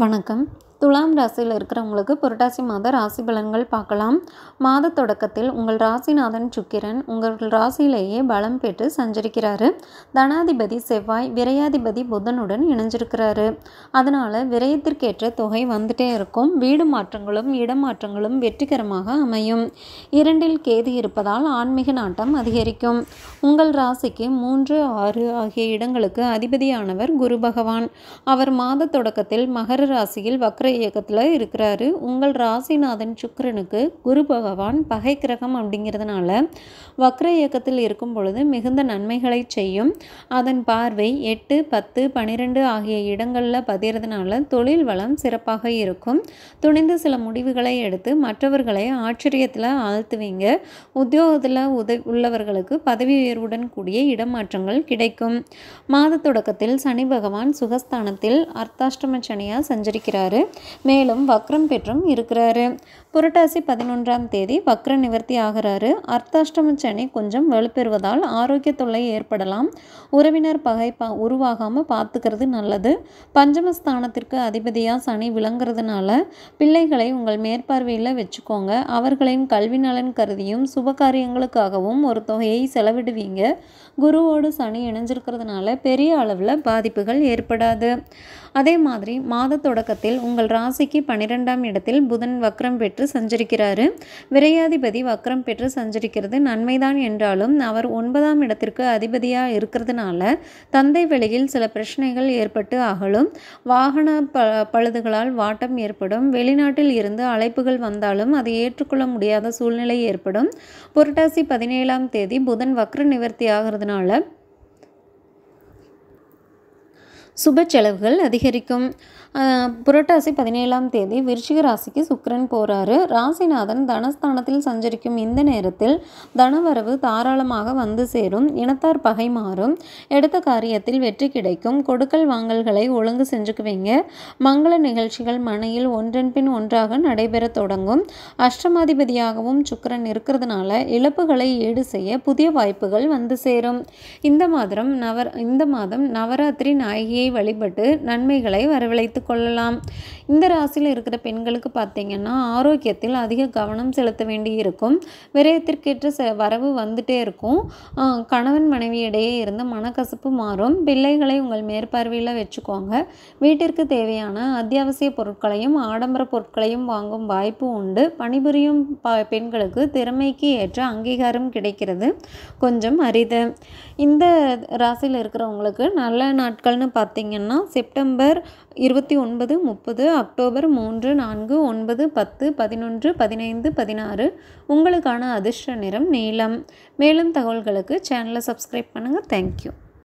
வணக்கம் துலாம் ராசியில் இருக்கிறவங்களுக்கு புரட்டாசி மாத ராசி பலன்கள் பார்க்கலாம் மாத தொடக்கத்தில் உங்கள் ராசிநாதன் சுக்கிரன் உங்கள் ராசியிலேயே பலம் பெற்று சஞ்சரிக்கிறாரு தனாதிபதி செவ்வாய் விரையாதிபதி புதனுடன் இணைஞ்சிருக்கிறாரு அதனால் விரயத்திற்கேற்ற தொகை வந்துட்டே இருக்கும் வீடு மாற்றங்களும் இடமாற்றங்களும் வெற்றிகரமாக அமையும் இரண்டில் கேது இருப்பதால் ஆன்மீக நாட்டம் அதிகரிக்கும் உங்கள் ராசிக்கு மூன்று ஆறு ஆகிய இடங்களுக்கு அதிபதியானவர் குரு பகவான் அவர் மாத தொடக்கத்தில் மகர ராசியில் வக்ர இயக்கத்தில் இருக்கிறாரு உங்கள் ராசிநாதன் சுக்கரனுக்கு குரு பகவான் பகை கிரகம் அப்படிங்கிறதுனால வக்ர இயக்கத்தில் இருக்கும் பொழுது மிகுந்த நன்மைகளை செய்யும் அதன் பார்வை எட்டு பத்து பனிரெண்டு ஆகிய இடங்களில் பதிகிறதுனால தொழில் வளம் சிறப்பாக இருக்கும் துணிந்து சில முடிவுகளை எடுத்து மற்றவர்களை ஆச்சரியத்தில் ஆழ்த்துவீங்க உத்தியோகத்தில் உதவி உள்ளவர்களுக்கு பதவி உயர்வுடன் கூடிய இடமாற்றங்கள் கிடைக்கும் மாத தொடக்கத்தில் சனி பகவான் சுகஸ்தானத்தில் அர்த்தாஷ்டம சனியாக சஞ்சரிக்கிறாரு மேலும் வக்ரம் பெற்றும் இருக்கிறாரு புரட்டாசி பதினொன்றாம் தேதி வக்ர நிவர்த்தி ஆகிறாரு அர்த்தாஷ்டம சனி கொஞ்சம் வலுப்பெறுவதால் ஆரோக்கிய தொல்லை ஏற்படலாம் உறவினர் பகை பா உருவாகாமல் பார்த்துக்கிறது நல்லது பஞ்சமஸ்தானத்திற்கு அதிபதியாக சனி விளங்குறதுனால பிள்ளைகளை உங்கள் மேற்பார்வையில் வச்சுக்கோங்க அவர்களின் கல்வி நலன் கருதியும் சுப காரியங்களுக்காகவும் ஒரு தொகையை செலவிடுவீங்க குருவோடு சனி இணைஞ்சிருக்கிறதுனால பெரிய அளவில் பாதிப்புகள் ஏற்படாது அதே மாதிரி மாத தொடக்கத்தில் உங்கள் ராசிக்கு பன்னிரெண்டாம் இடத்தில் புதன் வக்ரம் பெற்று சஞ்சரிக்கிறாரு விரையாதிபதி வக்ரம் பெற்று சஞ்சரிக்கிறது நன்மைதான் என்றாலும் அவர் ஒன்பதாம் இடத்திற்கு அதிபதியாக இருக்கிறதுனால தந்தை வெளியில் சில பிரச்சனைகள் ஏற்பட்டு அகலும் வாகன ப பழுதுகளால் வாட்டம் ஏற்படும் வெளிநாட்டில் இருந்து அழைப்புகள் வந்தாலும் அதை ஏற்றுக்கொள்ள முடியாத சூழ்நிலை ஏற்படும் புரட்டாசி பதினேழாம் தேதி புதன் வக்ர நிவர்த்தி ஆகிறதுனால சுப செலவுகள் அதிகரிக்கும் புரட்டாசி பதினேழாம் தேதி விருச்சிக ராசிக்கு சுக்கரன் போகிறாரு ராசிநாதன் தனஸ்தானத்தில் சஞ்சரிக்கும் இந்த நேரத்தில் தனவரவு தாராளமாக வந்து சேரும் இனத்தார் பகை மாறும் எடுத்த காரியத்தில் வெற்றி கிடைக்கும் கொடுக்கல் வாங்கல்களை ஒழுங்கு செஞ்சுக்குவீங்க மங்கள நிகழ்ச்சிகள் மனையில் ஒன்றன் பின் ஒன்றாக நடைபெற தொடங்கும் அஷ்டமாதிபதியாகவும் சுக்கரன் இருக்கிறதுனால இழப்புகளை ஈடு செய்ய புதிய வாய்ப்புகள் வந்து சேரும் இந்த மாதம் நவர் இந்த மாதம் நவராத்திரி நாயகியை சக்தியை வழிபட்டு நன்மைகளை வரவழைத்து கொள்ளலாம் இந்த ராசியில் இருக்கிற பெண்களுக்கு பார்த்தீங்கன்னா ஆரோக்கியத்தில் அதிக கவனம் செலுத்த வேண்டி இருக்கும் விரயத்திற்கேற்ற வரவு வந்துட்டே இருக்கும் கணவன் மனைவி இடையே இருந்த மனக்கசப்பு மாறும் பிள்ளைகளை உங்கள் மேற்பார்வையில் வச்சுக்கோங்க வீட்டிற்கு தேவையான அத்தியாவசிய பொருட்களையும் ஆடம்பர பொருட்களையும் வாங்கும் வாய்ப்பு உண்டு பணிபுரியும் பெண்களுக்கு திறமைக்கு ஏற்ற அங்கீகாரம் கிடைக்கிறது கொஞ்சம் அரிது இந்த ராசியில் இருக்கிறவங்களுக்கு நல்ல நாட்கள்னு பார்த்து பார்த்திங்கன்னா செப்டம்பர் இருபத்தி ஒன்பது முப்பது அக்டோபர் மூன்று நான்கு ஒன்பது பத்து பதினொன்று பதினைந்து பதினாறு உங்களுக்கான அதிர்ஷ்ட நிறம் நீளம் மேலும் தகவல்களுக்கு சேனலை சப்ஸ்கிரைப் பண்ணுங்கள் தேங்க்யூ